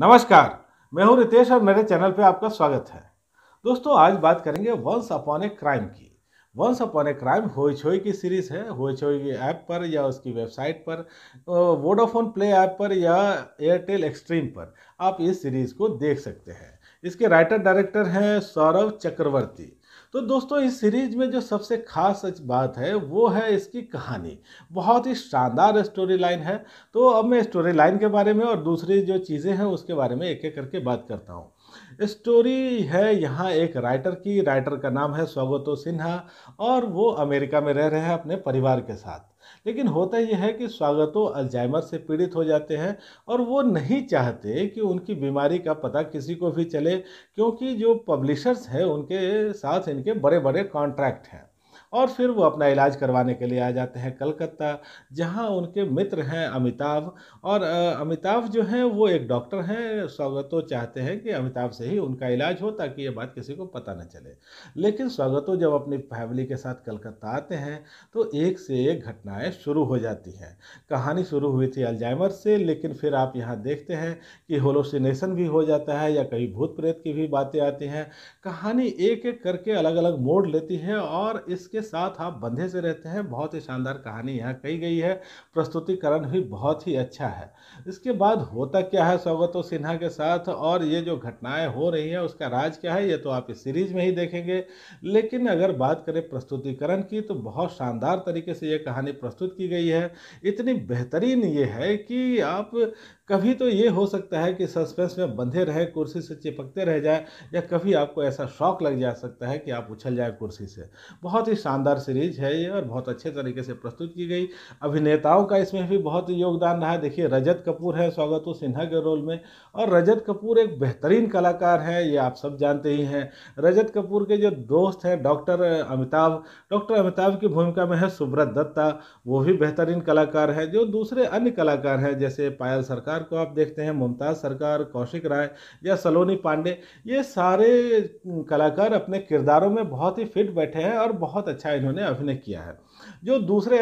नमस्कार मैं हूं रितेश और मेरे चैनल पे आपका स्वागत है दोस्तों आज बात करेंगे वंस अपॉन ए क्राइम की वंस अपॉन ए क्राइम होई छोई की सीरीज़ है होई छोई की ऐप पर या उसकी वेबसाइट पर वोडाफोन प्ले ऐप पर या एयरटेल एक्सट्रीम पर आप इस सीरीज़ को देख सकते हैं इसके राइटर डायरेक्टर हैं सौरभ चक्रवर्ती तो दोस्तों इस सीरीज में जो सबसे खास बात है वो है इसकी कहानी बहुत ही शानदार स्टोरी लाइन है तो अब मैं स्टोरी लाइन के बारे में और दूसरी जो चीज़ें हैं उसके बारे में एक एक करके बात करता हूँ स्टोरी है यहाँ एक राइटर की राइटर का नाम है स्वागतो सिन्हा और वो अमेरिका में रह रहे हैं अपने परिवार के साथ लेकिन होता यह है कि स्वागतो अल्जाइमर से पीड़ित हो जाते हैं और वो नहीं चाहते कि उनकी बीमारी का पता किसी को भी चले क्योंकि जो पब्लिशर्स हैं उनके साथ इनके बड़े बड़े कॉन्ट्रैक्ट हैं और फिर वो अपना इलाज करवाने के लिए आ जाते हैं कलकत्ता जहाँ उनके मित्र हैं अमिताभ और अमिताभ जो हैं वो एक डॉक्टर हैं स्वागतो चाहते हैं कि अमिताभ से ही उनका इलाज हो ताकि ये बात किसी को पता न चले लेकिन स्वागतो जब अपनी फैमिली के साथ कलकत्ता आते हैं तो एक से एक घटनाएँ शुरू हो जाती हैं कहानी शुरू हुई थी अल्जाइमर से लेकिन फिर आप यहाँ देखते हैं कि होलोसिनेशन भी हो जाता है या कहीं भूत प्रेत की भी बातें आती हैं कहानी एक एक करके अलग अलग मोड़ लेती है और इसके इसके साथ आप बंधे से रहते हैं बहुत ही शानदार कहानी यहाँ कही गई है प्रस्तुतिकरण भी बहुत ही अच्छा है इसके बाद होता क्या है सौगतो सिन्हा के साथ और ये जो घटनाएं हो रही हैं उसका राज क्या है ये तो आप इस सीरीज में ही देखेंगे लेकिन अगर बात करें प्रस्तुतिकरण की तो बहुत शानदार तरीके से ये कहानी प्रस्तुत की गई है इतनी बेहतरीन ये है कि आप कभी तो ये हो सकता है कि सस्पेंस में बंधे रहे कुर्सी से चिपकते रह जाए या कभी आपको ऐसा शौक लग जा सकता है कि आप उछल जाए कुर्सी से बहुत ही शानदार सीरीज है ये और बहुत अच्छे तरीके से प्रस्तुत की गई अभिनेताओं का इसमें भी बहुत योगदान रहा है देखिए रजत कपूर है स्वागत सिन्हा के रोल में और रजत कपूर एक बेहतरीन कलाकार है ये आप सब जानते ही हैं रजत कपूर के जो दोस्त हैं डॉक्टर अमिताभ डॉक्टर अमिताभ की भूमिका में है सुब्रत दत्ता वो भी बेहतरीन कलाकार है जो दूसरे अन्य कलाकार हैं जैसे पायल सरकार सरकार को आप देखते हैं मुमताज़ सरकार कौशिक राय या सलोनी पांडे ये सारे कलाकार अपने किरदारों में बहुत ही फिट बैठे हैं और बहुत अच्छा इन्होंने अभिनय किया है जो दूसरे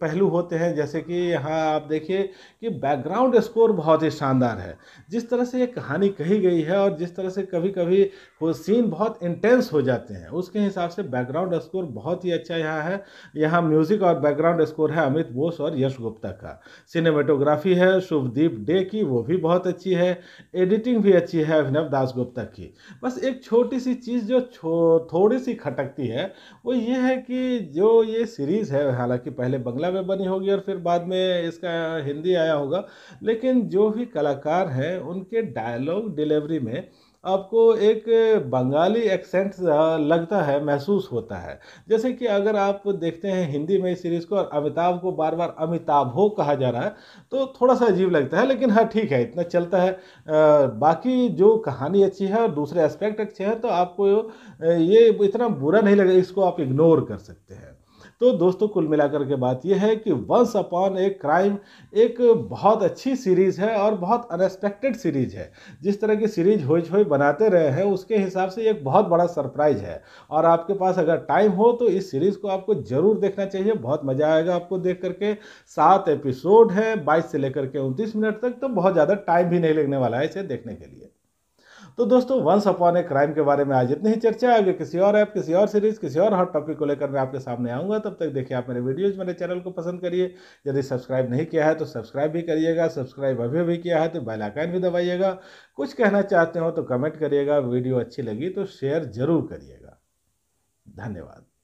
पहलू होते हैं जैसे कि यहाँ आप देखिए कि बैकग्राउंड स्कोर बहुत ही शानदार है जिस तरह से ये कहानी कही गई है और जिस तरह से कभी कभी वो सीन बहुत इंटेंस हो जाते हैं उसके हिसाब से बैकग्राउंड स्कोर बहुत ही अच्छा यहाँ है यहाँ म्यूज़िक और बैकग्राउंड स्कोर है अमित बोस और यश गुप्ता का सिनेमेटोग्राफी है शुभदीप डे की वो भी बहुत अच्छी है एडिटिंग भी अच्छी है अभिनव दास गुप्ता की बस एक छोटी सी चीज़ जो छो थोड़ी सी खटकती है वो ये है कि जो ये सीरीज़ है हालांकि पहले बंगला में बनी होगी और फिर बाद में इसका हिंदी आया होगा लेकिन जो भी कलाकार हैं उनके डायलॉग डिलीवरी में आपको एक बंगाली एक्सेंट लगता है महसूस होता है जैसे कि अगर आप देखते हैं हिंदी में इस सीरीज़ को और अमिताभ को बार बार अमिताभ हो कहा जा रहा है तो थोड़ा सा अजीब लगता है लेकिन हाँ ठीक है इतना चलता है आ, बाकी जो कहानी अच्छी है और दूसरे एस्पेक्ट अच्छे हैं तो आपको ये इतना बुरा नहीं लगेगा इसको आप इग्नोर कर सकते हैं तो दोस्तों कुल मिलाकर के बात यह है कि वंस अपॉन ए क्राइम एक बहुत अच्छी सीरीज़ है और बहुत अनएक्सपेक्टेड सीरीज़ है जिस तरह की सीरीज होई हो बनाते रहे हैं उसके हिसाब से एक बहुत बड़ा सरप्राइज है और आपके पास अगर टाइम हो तो इस सीरीज़ को आपको ज़रूर देखना चाहिए बहुत मज़ा आएगा आपको देख करके सात एपिसोड है बाईस से लेकर के उनतीस मिनट तक तो बहुत ज़्यादा टाइम भी नहीं लगने वाला है इसे देखने के लिए तो दोस्तों वंस अपॉन ए क्राइम के बारे में आज इतनी ही चर्चा आगे किसी और ऐप किसी और सीरीज किसी और हॉट टॉपिक को लेकर मैं आपके सामने आऊँगा तब तक देखिए आप मेरे वीडियोज मेरे चैनल को पसंद करिए यदि सब्सक्राइब नहीं किया है तो सब्सक्राइब भी करिएगा सब्सक्राइब अभी भी किया है तो बेलाइकन भी दबाइएगा कुछ कहना चाहते हो तो कमेंट करिएगा वीडियो अच्छी लगी तो शेयर ज़रूर करिएगा धन्यवाद